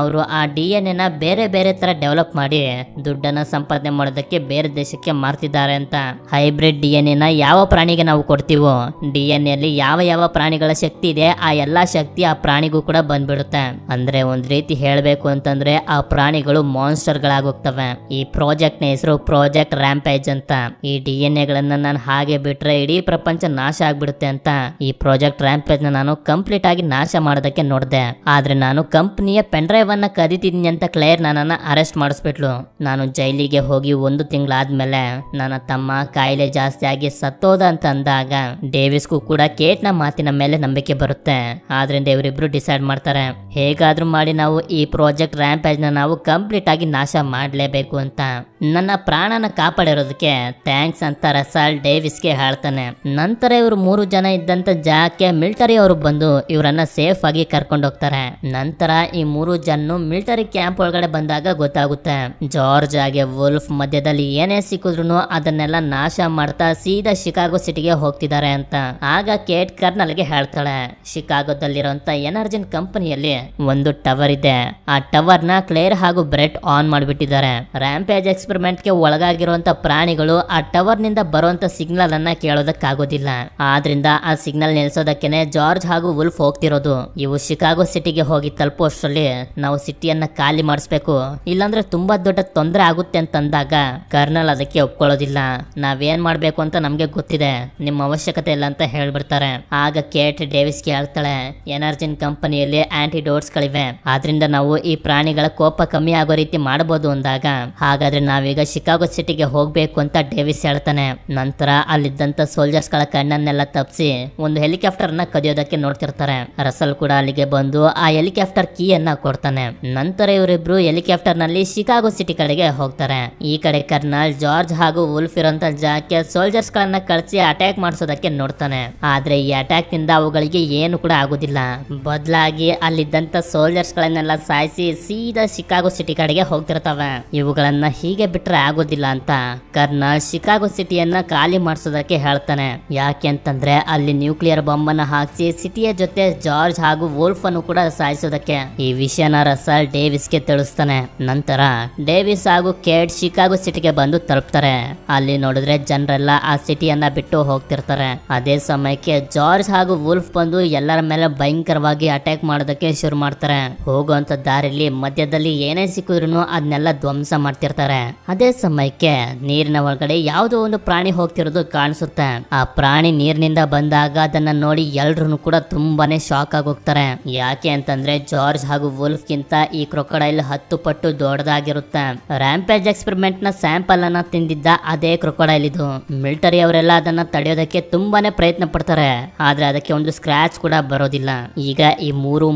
ಅವರು ಆ ಡಿ ಎನ್ ಎನ ಬೇರೆ ಬೇರೆ ತರ ಡೆವಲಪ್ ಮಾಡಿ ದುಡ್ಡನ್ನ ಸಂಪಾದನೆ ಮಾಡೋದಕ್ಕೆ ಬೇರೆ ದೇಶಕ್ಕೆ ಮಾರ್ತಿದ್ದಾರೆ ಅಂತ ಹೈಬ್ರಿಡ್ ಡಿ ಎನ್ ಎನ ಯಾವ ಪ್ರಾಣಿ ಪ್ರಾಣಿಗೆ ನಾವು ಕೊಡ್ತೀವೋ ಡಿ ಎನ್ ಎಲ್ಲಿ ಯಾವ ಯಾವ ಪ್ರಾಣಿಗಳ ಶಕ್ತಿ ಇದೆ ಆ ಎಲ್ಲಾ ಶಕ್ತಿ ಆ ಪ್ರಾಣಿಗೂ ಕೂಡ ಬಂದ್ಬಿಡುತ್ತೆ ಅಂದ್ರೆ ಒಂದ್ ರೀತಿ ಹೇಳಬೇಕು ಅಂತಂದ್ರೆ ಆ ಪ್ರಾಣಿಗಳು ಮಾನ್ಸ್ಟರ್ ಗಳಾಗೋಗ್ತವೆ ಈ ಪ್ರಾಜೆಕ್ಟ್ ನ ಹೆಸರು ಪ್ರಾಜೆಕ್ಟ್ ರ್ಯಾಂಪೇಜ್ ಅಂತ ಈ ಡಿ ಎನ್ ಎಗಳನ್ನ ನಾನು ಹಾಗೆ ಬಿಟ್ರೆ ಇಡೀ ಪ್ರಪಂಚ ನಾಶ ಆಗ್ಬಿಡುತ್ತೆ ಅಂತ ಈ ಪ್ರಾಜೆಕ್ಟ್ ರಾಂಪೇಜ್ ನ ನಾನು ಕಂಪ್ಲೀಟ್ ಆಗಿ ನಾಶ ಮಾಡೋದಕ್ಕೆ ನೋಡಿದೆ ಆದ್ರೆ ನಾನು ಕಂಪನಿಯ ಪೆನ್ ಡ್ರೈವ್ ಅನ್ನ ಕದೀತಿದ್ನಿ ಅಂತ ಕ್ಲೇರ್ ನನ್ನನ್ನು ಅರೆಸ್ಟ್ ಮಾಡಿಸ್ಬಿಟ್ಲು ನಾನು ಜೈಲಿಗೆ ಹೋಗಿ ಒಂದು ತಿಂಗಳಾದ್ಮೇಲೆ ನನ್ನ ತಮ್ಮ ಕಾಯಿಲೆ ಜಾಸ್ತಿ ಆಗಿ ಸತ್ತೋದ ಅಂತ ಅಂತಂದಾಗ ಡೇವಿಸ್ಗೂ ಕೂಡ ಕೇಟ್ ನ ಮಾತಿನ ಮೇಲೆ ನಂಬಿಕೆ ಬರುತ್ತೆ ಆದ್ರಿಂದ ಇವರಿಬ್ರು ಡಿಸೈಡ್ ಮಾಡ್ತಾರೆ ಹೇಗಾದ್ರೂ ಮಾಡಿ ನಾವು ಈ ಪ್ರಾಜೆಕ್ಟ್ ರ್ಯಾಂಪ್ ನ ನಾವು ಕಂಪ್ಲೀಟ್ ಆಗಿ ನಾಶ ಮಾಡಲೇಬೇಕು ಅಂತ ನನ್ನ ಪ್ರಾಣನ ಕಾಪಾಡಿರೋದಕ್ಕೆ ಥ್ಯಾಂಕ್ಸ್ ಅಂತ ರಸಾಲ್ ಗೆ ಹೇಳ್ತಾನೆ ನಂತರ ಇವರು ಮೂರು ಜನ ಇದ್ದಂತ ಜಾಗಕ್ಕೆ ಮಿಲಿಟರಿ ಅವರು ಬಂದು ಇವರನ್ನ ಸೇಫ್ ಆಗಿ ಕರ್ಕೊಂಡು ಹೋಗ್ತಾರೆ ನಂತರ ಈ ಮೂರು ಜನ ಮಿಲಿಟರಿ ಕ್ಯಾಂಪ್ ಒಳಗಡೆ ಬಂದಾಗ ಗೊತ್ತಾಗುತ್ತೆ ಜಾರ್ಜ್ ಹಾಗೆ ವುಲ್ಫ್ ಮಧ್ಯದಲ್ಲಿ ಏನೇ ಸಿಕ್ಕಿದ್ರು ಅದನ್ನೆಲ್ಲ ನಾಶ ಮಾಡ್ತಾ ಸೀದಾ ಶಿಕಾಗೋ ಸಿಟಿಗೆ ಹೋಗ್ತಿದ್ದಾರೆ ಅಂತ ಆಗ ಕೇಟ್ ಕರ್ನಲ್ಗೆ ಹೇಳ್ತಾಳೆ ಶಿಕಾಗೋದಲ್ಲಿರುವಂತ ಎನರ್ಜಿನ್ ಕಂಪನಿಯಲ್ಲಿ ಒಂದು ಟವರ್ ಇದೆ ಆ ಟವರ್ ನ ಕ್ಲೇರ್ ಹಾಗೂ ಬ್ರೆಟ್ ಆನ್ ಮಾಡಿಬಿಟ್ಟಿದ್ದಾರೆ ರಾಂಪೇಜ್ ಎಕ್ಸ್ಪೆರಿಮೆಂಟ್ ಗೆ ಒಳಗಾಗಿರುವಂತ ಪ್ರಾಣಿಗಳು ಆ ಟವರ್ ನಿಂದ ಬರುವಂತ ಸಿಗ್ನಲ್ ಅನ್ನ ಕೇಳೋದಕ್ಕಾಗೋದಿಲ್ಲ ಆದ್ರಿಂದ ಆ ಸಿಗ್ನಲ್ ನಿಲ್ಸೋದಕ್ಕೇನೆ ಜಾರ್ಜ್ ಹಾಗೂ ವುಲ್ಫ್ ಹೋಗ್ತಿರೋದು ಇವು ಶಿಕಾಗೋ ಸಿಟಿಗೆ ಹೋಗಿ ತಲುಪೋಷ್ಟ್ರಲ್ಲಿ ನಾವು ಸಿಟಿಯನ್ನ ಖಾಲಿ ಮಾಡಿಸ್ಬೇಕು ಇಲ್ಲಾಂದ್ರೆ ತುಂಬಾ ದೊಡ್ಡ ತೊಂದರೆ ಆಗುತ್ತೆ ಅಂತಂದಾಗ ಕರ್ನಲ್ ಅದಕ್ಕೆ ಒಪ್ಕೊಳ್ಳೋದಿಲ್ಲ ನಾವೇನ್ ಮಾಡ್ಬೇಕು ಅಂತ ನಮ್ಗೆ ಗೊತ್ತಿದೆ ನಿಮ್ಮ ಅವಶ್ಯಕತೆ ಇಲ್ಲ ಅಂತ ಹೇಳ್ಬಿಡ್ತಾರೆ ಆಗ ಕೇಟ್ ಡೇವಿಸ್ ಹೇಳ್ತಾಳೆ ಎನರ್ಜಿನ್ ಕಂಪನಿಯಲ್ಲಿ ಆಂಟಿಡೋಟ್ಸ್ ಗಳಿವೆ ಆದ್ರಿಂದ ನಾವು ಈ ಪ್ರಾಣಿಗಳ ಕೋಪ ಕಮ್ಮಿ ಆಗೋ ರೀತಿ ಮಾಡಬಹುದು ಅಂದಾಗ ಹಾಗಾದ್ರೆ ನಾವೀಗ ಶಿಕಾಗೋ ಸಿಟಿಗೆ ಹೋಗ್ಬೇಕು ಅಂತ ಡೇವಿಸ್ ಹೇಳ್ತಾನೆ ನಂತರ ಅಲ್ಲಿದ್ದಂತ ಸೋಲ್ಜರ್ಸ್ ಗಳ ಕಣ್ಣನ್ನೆಲ್ಲ ತಪ್ಪಿಸಿ ಒಂದು ಹೆಲಿಕಾಪ್ಟರ್ ನ ಕದಿಯೋದಕ್ಕೆ ನೋಡ್ತಿರ್ತಾರೆ ರಸಲ್ ಕೂಡ ಅಲ್ಲಿಗೆ ಬಂದು ಆ ಹೆಲಿಕಾಪ್ಟರ್ ಕೀ ಅನ್ನ ಕೊಡ್ತಾನೆ ನಂತರ ಇವರಿಬ್ರು ಹೆಲಿಕಾಪ್ಟರ್ ನಲ್ಲಿ ಶಿಕಾಗೋ ಸಿಟಿ ಕಡೆಗೆ ಹೋಗ್ತಾರೆ ಈ ಕಡೆ ಕರ್ನಲ್ ಜಾರ್ಜ್ ಹಾಗೂ ಉಲ್ಫ್ ಇರುವಂತ ಜಾಕೆ ಸೋಲ್ಜರ್ಸ್ ಗಳನ್ನ ಕಳಿಸಿ ಅಟ್ಯಾಕ್ ಮಾಡಿಸೋದಕ್ಕೆ ನೋಡ್ತಾನೆ ಆದ್ರೆ ಈ ಅಟ್ಯಾಕ್ ನಿಂದ ಅವುಗಳಿಗೆ ಏನು ಕೂಡ ಆಗೋದಿಲ್ಲ ಬದಲಾಗಿ ಅಲ್ಲಿದ್ದಂತ ಸೋಲ್ಜರ್ಸ್ ಗಳನ್ನೆಲ್ಲ ಸಾಯಿಸಿ ಸೀದಾ ಶಿಕಾಗೋ ಸಿಟಿ ಕಡೆಗೆ ಹೋಗ್ತಿರ್ತವೆ ಇವುಗಳನ್ನ ಹೀಗೆ ಬಿಟ್ರೆ ಆಗೋದಿಲ್ಲ ಅಂತ ಕರ್ನ ಶಿಕಾಗೋ ಸಿಟಿಯನ್ನ ಖಾಲಿ ಮಾಡಿಸೋದಕ್ಕೆ ಹೇಳ್ತಾನೆ ಯಾಕೆ ಅಂತಂದ್ರೆ ಅಲ್ಲಿ ನ್ಯೂಕ್ಲಿಯರ್ ಬಾಂಬ್ ಅನ್ನ ಹಾಕಿಸಿ ಸಿಟಿಯ ಜೊತೆ ಜಾರ್ಜ್ ಹಾಗೂ ವೋಲ್ಫ್ ಅನ್ನು ಕೂಡ ಸಾಯಿಸೋದಕ್ಕೆ ಈ ವಿಷಯನ ರಸಲ್ ಡೇವಿಸ್ ಗೆ ತಿಳಿಸ್ತಾನೆ ನಂತರ ಡೇವಿಸ್ ಹಾಗೂ ಕೇಟ್ ಶಿಕಾಗೋ ಸಿಟಿಗೆ ಬಂದು ತಲುಪ್ತಾರೆ ಅಲ್ಲಿ ನೋಡಿದ್ರೆ ಜನರೆಲ್ಲ ಆ ಸಿಟಿಯನ್ನ ಬಿಟ್ಟು ಬಿಟ್ಟು ಹೋಗ್ತಿರ್ತಾರೆ ಅದೇ ಸಮಯಕ್ಕೆ ಜಾರ್ಜ್ ಹಾಗೂ ವುಲ್ಫ್ ಬಂದು ಎಲ್ಲರ ಮೇಲೆ ಭಯಂಕರವಾಗಿ ಅಟ್ಯಾಕ್ ಮಾಡೋದಕ್ಕೆ ಶುರು ಮಾಡ್ತಾರೆ ಹೋಗುವಂತ ದಾರಿಲಿ ಮಧ್ಯದಲ್ಲಿ ಏನೇ ಸಿಕ್ಕಿದ್ರು ಅದನ್ನೆಲ್ಲ ಧ್ವಂಸ ಮಾಡ್ತಿರ್ತಾರೆ ಅದೇ ಸಮಯಕ್ಕೆ ನೀರಿನ ಒಳಗಡೆ ಯಾವುದೋ ಒಂದು ಪ್ರಾಣಿ ಹೋಗ್ತಿರೋದು ಕಾಣಿಸುತ್ತೆ ಆ ಪ್ರಾಣಿ ನೀರಿನಿಂದ ಬಂದಾಗ ಅದನ್ನ ನೋಡಿ ಎಲ್ರು ಕೂಡ ತುಂಬಾನೇ ಶಾಕ್ ಆಗೋಗ್ತಾರೆ ಯಾಕೆ ಅಂತಂದ್ರೆ ಜಾರ್ಜ್ ಹಾಗೂ ವುಲ್ಫ್ ಗಿಂತ ಈ ಕ್ರೊಕಡೈಲ್ ಹತ್ತು ಪಟ್ಟು ದೊಡ್ಡದಾಗಿರುತ್ತೆ ರ್ಯಾಂಪೇಜ್ ಎಕ್ಸ್ಪೆರಿಮೆಂಟ್ ನ ಸ್ಯಾಂಪಲ್ ಅನ್ನ ತಿಂದಿದ್ದ ಅದೇ ಕ್ರೊಕೊಡೈಲ್ ಇದು ಮಿಲಿಟರಿ ಅವರೆಲ್ಲ ಅದನ್ನ ತಡೆಯೋದಕ್ಕೆ ತುಂಬಾನೇ ಪ್ರಯತ್ನ ಪಡ್ತಾರೆ ಆದ್ರೆ ಅದಕ್ಕೆ ಒಂದು ಸ್ಕ್ರಾಚ್ ಕೂಡ ಬರೋದಿಲ್ಲ ಈಗ ಈ ಮೂರು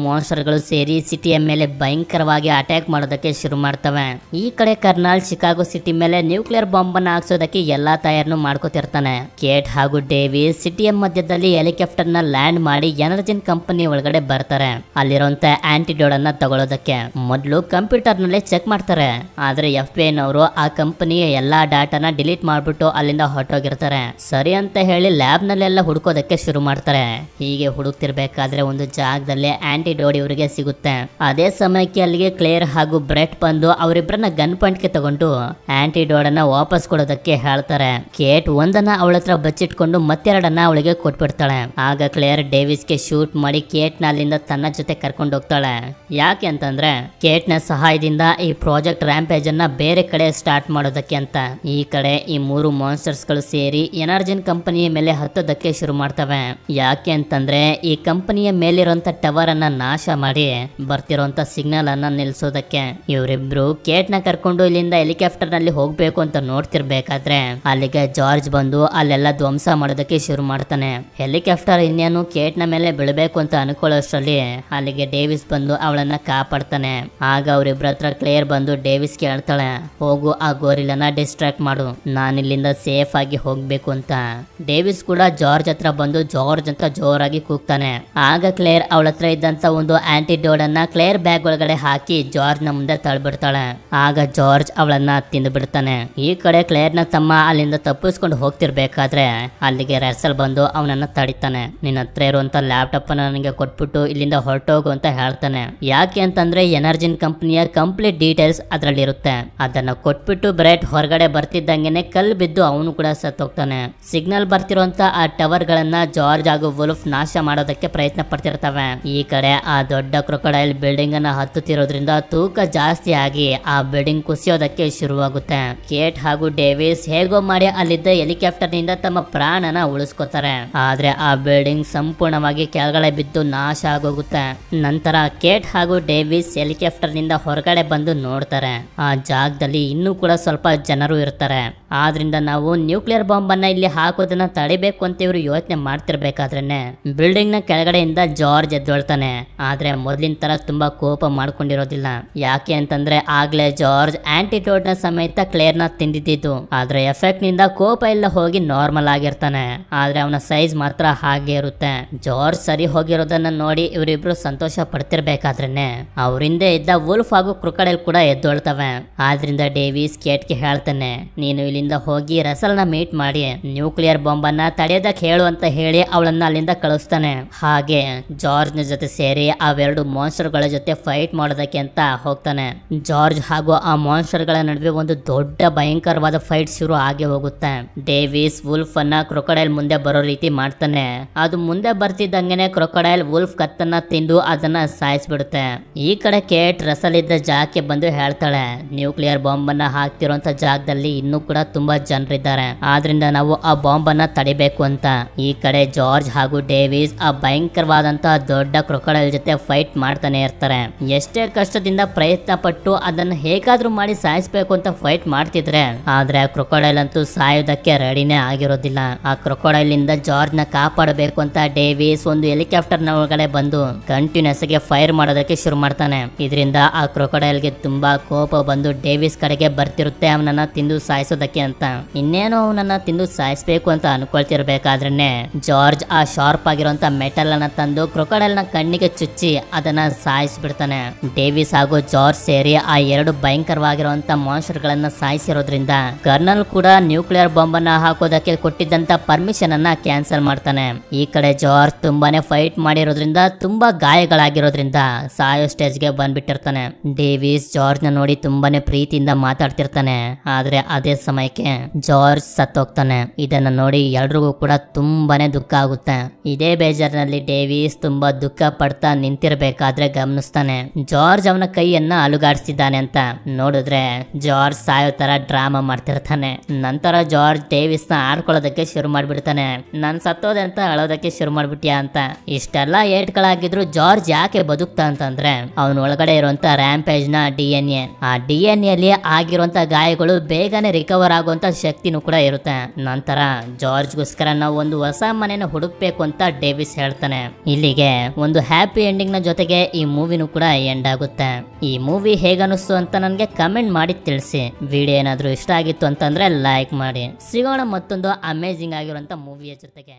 ಗಳು ಸೇರಿ ಸಿಟಿಯ ಮೇಲೆ ಭಯಂಕರವಾಗಿ ಅಟ್ಯಾಕ್ ಮಾಡೋದಕ್ಕೆ ಶುರು ಮಾಡ್ತವೆ ಈ ಕಡೆ ಕರ್ನಾಲ್ ಶಿಕಾಗೋ ಸಿಟಿ ಮೇಲೆ ನ್ಯೂಕ್ಲಿಯರ್ ಬಾಂಬ್ ಅನ್ನ ಹಾಕ್ಸೋದಕ್ಕೆ ಎಲ್ಲಾ ತಯಾರನ್ನು ಮಾಡ್ಕೋತಿರ್ತಾನೆ ಕೇಟ್ ಹಾಗೂ ಡೇವಿಸ್ ಸಿಟಿಯ ಮಧ್ಯದಲ್ಲಿ ಹೆಲಿಕಾಪ್ಟರ್ ನ ಲ್ಯಾಂಡ್ ಮಾಡಿ ಎನರ್ಜಿನ್ ಕಂಪನಿ ಒಳಗಡೆ ಬರ್ತಾರೆ ಅಲ್ಲಿರುವಂತ ಆಂಟಿಡೋಡ್ ಅನ್ನ ತಗೊಳ್ಳೋದಕ್ಕೆ ಮೊದಲು ಕಂಪ್ಯೂಟರ್ ನಲ್ಲಿ ಚೆಕ್ ಮಾಡ್ತಾರೆ ಆದ್ರೆ ಎಫ್ ಬಿ ನವರು ಆ ಕಂಪನಿಯ ಎಲ್ಲಾ ಡಾಟಾನ ಡಿಲೀಟ್ ಮಾಡ್ಬಿಟ್ಟು ಅಲ್ಲಿಂದ ಹೊರಟೋಗಿರ್ತಾರೆ ಸರಿ ಅಂತ ಹೇಳಿ ಲ್ಯಾಬ್ನಲ್ಲೆಲ್ಲ ಹುಡುಕೋದಕ್ಕೆ ಶುರು ಮಾಡ್ತಾರೆ ಹೀಗೆ ಹುಡುಕ್ತಿರ್ಬೇಕಾದ್ರೆ ಒಂದು ಜಾಗದಲ್ಲಿ ಆಂಟಿಡೋಡ್ ಇವರಿಗೆ ಸಿಗುತ್ತೆ ಅದೇ ಸಮಯಕ್ಕೆ ಅಲ್ಲಿಗೆ ಕ್ಲೇರ್ ಹಾಗೂ ಬ್ರೆಟ್ ಬಂದು ಅವರಿಬ್ಬರನ್ನ ಗನ್ ಪಾಯಿಂಟ್ ಗೆ ತಗೊಂಡು ಆಂಟಿಡೋಡ್ ಅನ್ನ ವಾಪಸ್ ಕೊಡೋದಕ್ಕೆ ಹೇಳ್ತಾರೆ ಕೇಟ್ ಒಂದನ್ನ ಅವಳ ಹತ್ರ ಬಚ್ಚಿಟ್ಕೊಂಡು ಮತ್ತೆರಡನ್ನ ಅವಳಿಗೆ ಕೊಟ್ಬಿಡ್ತಾಳೆ ಆಗ ಕ್ಲೇರ್ ಡೇವಿಸ್ ಗೆ ಶೂಟ್ ಮಾಡಿ ಕೇಟ್ ನ ಅಲ್ಲಿಂದ ತನ್ನ ಜೊತೆ ಕರ್ಕೊಂಡು ಹೋಗ್ತಾಳೆ ಯಾಕೆ ಅಂತಂದ್ರೆ ಕೇಟ್ ನ ಸಹಾಯದಿಂದ ಈ ಪ್ರಾಜೆಕ್ಟ್ ರ್ಯಾಂಪೇಜ್ ಅನ್ನ ಬೇರೆ ಕಡೆ ಸ್ಟಾರ್ಟ್ ಮಾಡೋದಕ್ಕೆ ಅಂತ ಈ ಕಡೆ ಈ ಮೂರು ಮಾನ್ಸ್ಟರ್ಸ್ ಗಳು ಸೇರಿ ಎನರ್ಜಿ ಇಂಡಿಯನ್ ಕಂಪನಿಯ ಮೇಲೆ ಹತ್ತೋದಕ್ಕೆ ಶುರು ಮಾಡ್ತವೆ ಯಾಕೆ ಅಂತಂದ್ರೆ ಈ ಕಂಪನಿಯ ಮೇಲಿರುವಂತ ಟವರ್ ಅನ್ನ ನಾಶ ಮಾಡಿ ಬರ್ತಿರೋಂತ ಸಿಗ್ನಲ್ ಅನ್ನ ನಿಲ್ಸೋದಕ್ಕೆ ಇವರಿಬ್ರು ಕೇಟ್ ನ ಕರ್ಕೊಂಡು ಇಲ್ಲಿಂದ ಹೆಲಿಕಾಪ್ಟರ್ ನಲ್ಲಿ ಹೋಗ್ಬೇಕು ಅಂತ ನೋಡ್ತಿರ್ಬೇಕಾದ್ರೆ ಅಲ್ಲಿಗೆ ಜಾರ್ಜ್ ಬಂದು ಅಲ್ಲೆಲ್ಲ ಧ್ವಂಸ ಮಾಡೋದಕ್ಕೆ ಶುರು ಮಾಡ್ತಾನೆ ಹೆಲಿಕಾಪ್ಟರ್ ಇನ್ನೇನು ಕೇಟ್ ನ ಮೇಲೆ ಬಿಳಬೇಕು ಅಂತ ಅನ್ಕೊಳ್ಳೋಷ್ಟ್ರಲ್ಲಿ ಅಲ್ಲಿಗೆ ಡೇವಿಸ್ ಬಂದು ಅವಳನ್ನ ಕಾಪಾಡ್ತಾನೆ ಆಗ ಅವರಿಬ್ರ ಹತ್ರ ಕ್ಲೇರ್ ಬಂದು ಡೇವಿಸ್ ಕೇಳ್ತಾಳೆ ಹೋಗು ಆ ಗೋರಿಲನ್ನ ಡಿಸ್ಟ್ರಾಕ್ಟ್ ಮಾಡು ನಾನಿಲ್ಲಿಂದ ಸೇಫ್ ಆಗಿ ಹೋಗ್ಬೇಕು ಅಂತ ಡೇವಿಸ್ ಕೂಡ ಜಾರ್ಜ್ ಹತ್ರ ಬಂದು ಜಾರ್ಜ್ ಅಂತ ಜೋರಾಗಿ ಕೂಗ್ತಾನೆ ಆಗ ಕ್ಲೇರ್ ಅವಳ ಹತ್ರ ಇದ್ದಂತ ಒಂದು ಆಂಟಿಡೋಡ್ ಅನ್ನ ಕ್ಲೇರ್ ಬ್ಯಾಗ್ ಒಳಗಡೆ ಹಾಕಿ ಜಾರ್ಜ್ ನ ಮುಂದೆ ತಳ್ಬಿಡ್ತಾಳೆ ಆಗ ಜಾರ್ಜ್ ಅವಳನ್ನ ತಿಂದು ಬಿಡ್ತಾನೆ ಈ ಕಡೆ ಕ್ಲೇರ್ ನ ತಮ್ಮ ಅಲ್ಲಿಂದ ತಪ್ಪಿಸ್ಕೊಂಡು ಹೋಗ್ತಿರ್ಬೇಕಾದ್ರೆ ಅಲ್ಲಿಗೆ ರೆಸಲ್ ಬಂದು ಅವನನ್ನ ತಡಿತಾನೆ ನಿನ್ನ ಹತ್ರ ಇರುವಂತ ಲ್ಯಾಪ್ಟಾಪ್ ಅನ್ನ ನನಗೆ ಕೊಟ್ಬಿಟ್ಟು ಇಲ್ಲಿಂದ ಹೊರಟೋಗು ಅಂತ ಹೇಳ್ತಾನೆ ಯಾಕೆ ಅಂತಂದ್ರೆ ಎನರ್ಜಿನ್ ಕಂಪನಿಯ ಕಂಪ್ಲೀಟ್ ಡೀಟೇಲ್ಸ್ ಅದರಲ್ಲಿ ಇರುತ್ತೆ ಅದನ್ನ ಕೊಟ್ಬಿಟ್ಟು ಬ್ರೈಟ್ ಹೊರಗಡೆ ಬರ್ತಿದ್ದಂಗೆನೆ ಕಲ್ ಬಿದ್ದು ಅವನು ಕೂಡ ಸತ್ತೋಗ್ತಾನೆ ಸಿಗ್ನಲ್ ಬರ್ತಿರುವಂತ ಆ ಟವರ್ ಗಳನ್ನ ಜಾರ್ಜ್ ಹಾಗೂ ವುಲ್ಫ್ ನಾಶ ಮಾಡೋದಕ್ಕೆ ಪ್ರಯತ್ನ ಪಡ್ತಿರ್ತವೆ ಈ ಕಡೆ ಆ ದೊಡ್ಡ ಕ್ರೊಕಡೈಲ್ ಬಿಲ್ಡಿಂಗ್ ಅನ್ನ ಹತ್ತುತ್ತಿರೋದ್ರಿಂದ ತೂಕ ಜಾಸ್ತಿ ಆಗಿ ಆ ಬಿಲ್ಡಿಂಗ್ ಕುಸಿಯೋದಕ್ಕೆ ಶುರುವಾಗುತ್ತೆ ಕೇಟ್ ಹಾಗೂ ಡೇವಿಸ್ ಹೇಗೋ ಮಾಡಿ ಅಲ್ಲಿದ್ದ ಹೆಲಿಕಾಪ್ಟರ್ ನಿಂದ ತಮ್ಮ ಪ್ರಾಣನ ಉಳಿಸ್ಕೋತಾರೆ ಆದ್ರೆ ಆ ಬಿಲ್ಡಿಂಗ್ ಸಂಪೂರ್ಣವಾಗಿ ಕೆಳಗಡೆ ಬಿದ್ದು ನಾಶ ಆಗೋಗುತ್ತೆ ನಂತರ ಕೇಟ್ ಹಾಗೂ ಡೇವಿಸ್ ಹೆಲಿಕಾಪ್ಟರ್ ನಿಂದ ಹೊರಗಡೆ ಬಂದು ನೋಡ್ತಾರೆ ಆ ಜಾಗದಲ್ಲಿ ಇನ್ನೂ ಕೂಡ ಸ್ವಲ್ಪ ಜನರು ಇರ್ತಾರೆ ಆದ್ರಿಂದ ನಾವು ನ್ಯೂಕ್ಲಿಯರ್ ಬಾಂಬ್ ಅನ್ನ ಇಲ್ಲಿ ಆಗೋದನ್ನ ತಡಿಬೇಕು ಅಂತ ಇವರು ಯೋಚನೆ ಮಾಡ್ತಿರ್ಬೇಕಾದ್ರೆ ಬಿಲ್ಡಿಂಗ್ ನ ಕೆಳಗಡೆಯಿಂದ ಜಾರ್ಜ್ ಎದ್ದೊಳ್ತಾನೆ ಆದ್ರೆ ಮೊದಲಿನ ತರ ತುಂಬಾ ಕೋಪ ಮಾಡ್ಕೊಂಡಿರೋದಿಲ್ಲ ಯಾಕೆ ಅಂತಂದ್ರೆ ಆಗ್ಲೇ ಜಾರ್ಜ್ ಆಂಟಿಡೋಡ್ ನ ಸಮೇತ ಕ್ಲೇರ್ ನ ತಿಂದಿದ್ದು ಆದ್ರೆ ಎಫೆಕ್ಟ್ ನಿಂದ ಕೋಪ ಎಲ್ಲ ಹೋಗಿ ನಾರ್ಮಲ್ ಆಗಿರ್ತಾನೆ ಆದ್ರೆ ಅವನ ಸೈಜ್ ಮಾತ್ರ ಹಾಗೆ ಇರುತ್ತೆ ಜಾರ್ಜ್ ಸರಿ ಹೋಗಿರೋದನ್ನ ನೋಡಿ ಇವ್ರಿಬ್ರು ಸಂತೋಷ ಪಡ್ತಿರ್ಬೇಕಾದ್ರೇನೆ ಅವರಿಂದ ಇದ್ದ ವುಲ್ಫ್ ಹಾಗೂ ಕ್ರುಕಡೆಲ್ ಕೂಡ ಎದ್ದೊಳ್ತವೆ ಆದ್ರಿಂದ ಡೇವಿಸ್ ಕೇಟ್ಗೆ ಹೇಳ್ತಾನೆ ನೀನು ಇಲ್ಲಿಂದ ಹೋಗಿ ರಸಲ್ ನ ಮೀಟ್ ಮಾಡಿ ನೀವು ನ್ಯೂಕ್ಲಿಯರ್ ಅನ್ನ ತಡೆಯದಕ್ಕೆ ಹೇಳು ಅಂತ ಹೇಳಿ ಅವಳನ್ನ ಅಲ್ಲಿಂದ ಕಳಿಸ್ತಾನೆ ಹಾಗೆ ಜಾರ್ಜ್ ಜೊತೆ ಸೇರಿ ಅವೆರಡು ಮಾನ್ಸ್ಟರ್ ಗಳ ಜೊತೆ ಫೈಟ್ ಮಾಡೋದಕ್ಕೆ ಅಂತ ಹೋಗ್ತಾನೆ ಜಾರ್ಜ್ ಹಾಗೂ ಆ ಮಾನ್ಸ್ಟರ್ ಗಳ ನಡುವೆ ಒಂದು ದೊಡ್ಡ ಭಯಂಕರವಾದ ಫೈಟ್ ಶುರು ಆಗಿ ಹೋಗುತ್ತೆ ಡೇವಿಸ್ ವುಲ್ಫ್ ಅನ್ನ ಕ್ರೊಕಡೈಲ್ ಮುಂದೆ ಬರೋ ರೀತಿ ಮಾಡ್ತಾನೆ ಅದು ಮುಂದೆ ಬರ್ತಿದ್ದಂಗೆನೆ ಕ್ರೊಕೊಡೈಲ್ ವುಲ್ಫ್ ಕತ್ತನ್ನ ತಿಂದು ಅದನ್ನ ಸಾಯಿಸ್ಬಿಡುತ್ತೆ ಈ ಕಡೆ ಕೇಟ್ ರಸಲ್ ಇದ್ದ ಜಾಗಕ್ಕೆ ಬಂದು ಹೇಳ್ತಾಳೆ ನ್ಯೂಕ್ಲಿಯರ್ ಬಾಂಬ್ ಅನ್ನ ಹಾಕ್ತಿರೋಂತ ಜಾಗದಲ್ಲಿ ಇನ್ನೂ ಕೂಡ ತುಂಬಾ ಜನರಿದ್ದಾರೆ ಆದ್ರಿಂದ ನಾವು ಆ ಬಾಂಬನ್ನ ತಡಿಬೇಕು ಅಂತ ಈ ಕಡೆ ಜಾರ್ಜ್ ಹಾಗೂ ಡೇವಿಸ್ ಆ ಭಯಂಕರವಾದಂತಹ ದೊಡ್ಡ ಕ್ರೊಕಡಲ್ ಜೊತೆ ಫೈಟ್ ಮಾಡ್ತಾನೆ ಇರ್ತಾರೆ ಎಷ್ಟೇ ಕಷ್ಟದಿಂದ ಪ್ರಯತ್ನ ಪಟ್ಟು ಅದನ್ನ ಹೇಗಾದ್ರೂ ಮಾಡಿ ಸಾಯಿಸ್ಬೇಕು ಅಂತ ಫೈಟ್ ಮಾಡ್ತಿದ್ರೆ ಆದ್ರೆ ಕ್ರೊಕೊಡೈಲ್ ಅಂತೂ ಸಾಯೋದಕ್ಕೆ ರೆಡಿನೇ ಆಗಿರೋದಿಲ್ಲ ಆ ಕ್ರೊಕೊಡೈಲ್ ಇಂದ ಜಾರ್ಜ್ ನ ಕಾಪಾಡಬೇಕು ಅಂತ ಡೇವಿಸ್ ಒಂದು ಹೆಲಿಕಾಪ್ಟರ್ ನ ಒಳಗಡೆ ಬಂದು ಕಂಟಿನ್ಯೂಸ್ ಗೆ ಫೈರ್ ಮಾಡೋದಕ್ಕೆ ಶುರು ಮಾಡ್ತಾನೆ ಇದರಿಂದ ಆ ಕ್ರೊಕೊಡೈಲ್ ಗೆ ತುಂಬಾ ಕೋಪ ಬಂದು ಡೇವಿಸ್ ಕಡೆಗೆ ಬರ್ತಿರುತ್ತೆ ಅವನನ್ನ ತಿಂದು ಸಾಯಿಸೋದಕ್ಕೆ ಅಂತ ಇನ್ನೇನು ಅವನನ್ನ ತಿಂದು ಸಾಯಿಸ್ಬೇಕು ಬೇಕು ಅಂತ ಅನ್ಕೊಳ್ತಿರ್ಬೇಕಾದ್ರೆ ಜಾರ್ಜ್ ಆ ಶಾರ್ಪ್ ಆಗಿರುವಂತ ಮೆಟಲ್ ಅನ್ನ ತಂದು ಕ್ರೊಕಡಲ್ ನ ಕಣ್ಣಿಗೆ ಚುಚ್ಚಿ ಅದನ್ನ ಬಿಡ್ತಾನೆ ಡೇವಿಸ್ ಹಾಗೂ ಜಾರ್ಜ್ ಸೇರಿ ಆ ಎರಡು ಭಯಂಕರವಾಗಿರುವಂತ ಮಾನ್ಸ್ಟರ್ ಗಳನ್ನ ಸಾಯಿಸಿರೋದ್ರಿಂದ ಕರ್ನಲ್ ಕೂಡ ನ್ಯೂಕ್ಲಿಯರ್ ಬಾಂಬ್ ಅನ್ನ ಹಾಕೋದಕ್ಕೆ ಕೊಟ್ಟಿದ್ದಂತ ಪರ್ಮಿಷನ್ ಅನ್ನ ಕ್ಯಾನ್ಸಲ್ ಮಾಡ್ತಾನೆ ಈ ಕಡೆ ಜಾರ್ಜ್ ತುಂಬಾನೇ ಫೈಟ್ ಮಾಡಿರೋದ್ರಿಂದ ತುಂಬಾ ಗಾಯಗಳಾಗಿರೋದ್ರಿಂದ ಸಾಯೋ ಸ್ಟೇಜ್ ಗೆ ಬಂದ್ಬಿಟ್ಟಿರ್ತಾನೆ ಡೇವಿಸ್ ಜಾರ್ಜ್ ನ ನೋಡಿ ತುಂಬಾನೇ ಪ್ರೀತಿಯಿಂದ ಮಾತಾಡ್ತಿರ್ತಾನೆ ಆದ್ರೆ ಅದೇ ಸಮಯಕ್ಕೆ ಜಾರ್ಜ್ ಸತ್ತೋಗ್ತಾನೆ ಇದನ್ನ ನೋಡಿ ಎಲ್ರಿಗೂ ಕೂಡ ತುಂಬಾನೇ ದುಃಖ ಆಗುತ್ತೆ ಇದೇ ಬೇಜಾರಿನಲ್ಲಿ ಡೇವಿಸ್ ತುಂಬಾ ದುಃಖ ಪಡ್ತಾ ನಿಂತಿರ್ಬೇಕಾದ್ರೆ ಗಮನಿಸ್ತಾನೆ ಜಾರ್ಜ್ ಅವನ ಕೈಯನ್ನ ಅಲುಗಾಡಿಸಿದ್ದಾನೆ ಅಂತ ನೋಡಿದ್ರೆ ಜಾರ್ಜ್ ಸಾಯೋ ತರ ಡ್ರಾಮಾ ಮಾಡ್ತಿರ್ತಾನೆ ನಂತರ ಜಾರ್ಜ್ ಡೇವಿಸ್ ನ ಆಡ್ಕೊಳ್ಳೋದಕ್ಕೆ ಶುರು ಮಾಡ್ಬಿಡ್ತಾನೆ ನನ್ ಸತ್ತೋದೆ ಅಂತ ಅಳೋದಕ್ಕೆ ಶುರು ಮಾಡ್ಬಿಟ್ಯಾ ಅಂತ ಇಷ್ಟೆಲ್ಲಾ ಏಟ್ಗಳಾಗಿದ್ರು ಜಾರ್ಜ್ ಯಾಕೆ ಬದುಕ್ತಾ ಅಂತಂದ್ರೆ ಅವನ ಒಳಗಡೆ ಇರುವಂತ ರ್ಯಾಂಪೇಜ್ ನ ಡಿ ಎನ್ ಎ ಆ ಡಿ ಎನ್ ಎಲ್ಲಿ ಆಗಿರುವಂತ ಗಾಯಗಳು ಬೇಗನೆ ರಿಕವರ್ ಆಗುವಂತ ಶಕ್ತಿನೂ ಕೂಡ ಇರುತ್ತೆ ನಂತರ ಜಾರ್ಜ್ಗೋಸ್ಕರ ನಾವು ಒಂದು ಹೊಸ ಮನೆನ ಹುಡುಕ್ಬೇಕು ಅಂತ ಡೇವಿಸ್ ಹೇಳ್ತಾನೆ ಇಲ್ಲಿಗೆ ಒಂದು ಹ್ಯಾಪಿ ಎಂಡಿಂಗ್ ನ ಜೊತೆಗೆ ಈ ಮೂವಿನೂ ಕೂಡ ಎಂಡ್ ಆಗುತ್ತೆ ಈ ಮೂವಿ ಹೇಗನಿಸ್ತು ಅಂತ ನನಗೆ ಕಮೆಂಟ್ ಮಾಡಿ ತಿಳಿಸಿ ವಿಡಿಯೋ ಏನಾದರೂ ಇಷ್ಟ ಆಗಿತ್ತು ಅಂತಂದ್ರೆ ಲೈಕ್ ಮಾಡಿ ಸಿಗೋಣ ಮತ್ತೊಂದು ಅಮೇಜಿಂಗ್ ಆಗಿರುವಂತ ಮೂವಿಯ ಜೊತೆಗೆ